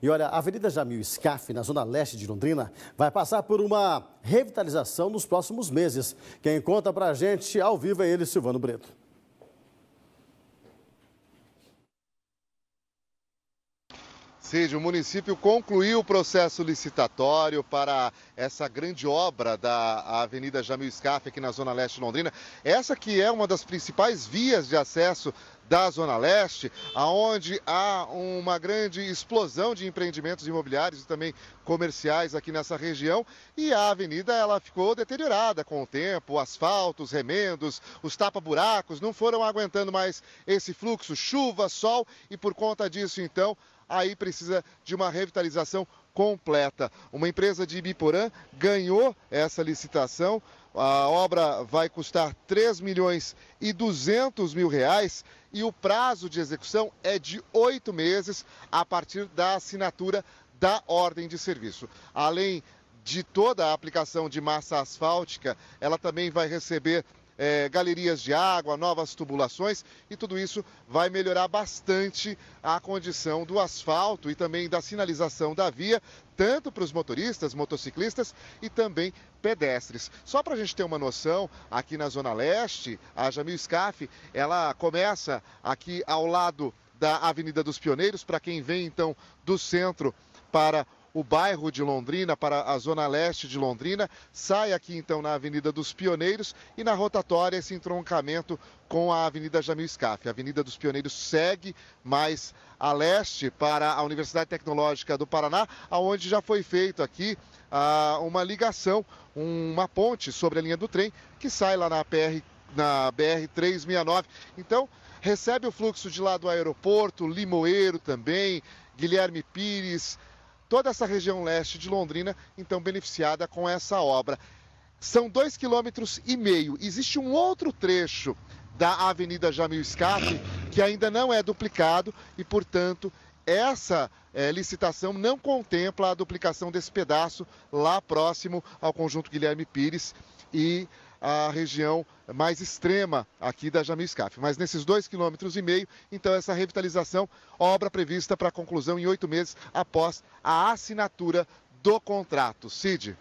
E olha, a Avenida Jamil Scaff, na zona leste de Londrina, vai passar por uma revitalização nos próximos meses. Quem conta pra gente ao vivo é ele, Silvano Breto. Cid, o município concluiu o processo licitatório para essa grande obra da Avenida Jamil Scaff aqui na Zona Leste de Londrina. Essa que é uma das principais vias de acesso da Zona Leste, aonde há uma grande explosão de empreendimentos imobiliários e também comerciais aqui nessa região. E a avenida ela ficou deteriorada com o tempo, asfalto, os remendos, os tapa-buracos não foram aguentando mais esse fluxo, chuva, sol e por conta disso então aí precisa de uma revitalização completa. Uma empresa de Ibiporã ganhou essa licitação. A obra vai custar 3 milhões e 200 mil reais e o prazo de execução é de oito meses a partir da assinatura da ordem de serviço. Além de toda a aplicação de massa asfáltica, ela também vai receber é, galerias de água, novas tubulações e tudo isso vai melhorar bastante a condição do asfalto e também da sinalização da via, tanto para os motoristas, motociclistas e também pedestres. Só para a gente ter uma noção, aqui na Zona Leste, a Jamil Scaf, ela começa aqui ao lado da Avenida dos Pioneiros, para quem vem então do centro para o bairro de Londrina, para a zona leste de Londrina, sai aqui então na Avenida dos Pioneiros e na rotatória esse entroncamento com a Avenida Jamil Scaff. A Avenida dos Pioneiros segue mais a leste para a Universidade Tecnológica do Paraná, aonde já foi feito aqui ah, uma ligação, uma ponte sobre a linha do trem que sai lá na PR na BR 369. Então, recebe o fluxo de lá do aeroporto, Limoeiro também, Guilherme Pires, toda essa região leste de Londrina, então beneficiada com essa obra. São dois quilômetros e meio. Existe um outro trecho da Avenida Jamil Escape que ainda não é duplicado e, portanto, essa é, licitação não contempla a duplicação desse pedaço lá próximo ao conjunto Guilherme Pires e a região mais extrema aqui da Jamil Scaf. Mas nesses dois quilômetros e meio, então essa revitalização, obra prevista para conclusão em oito meses após a assinatura do contrato. Cid.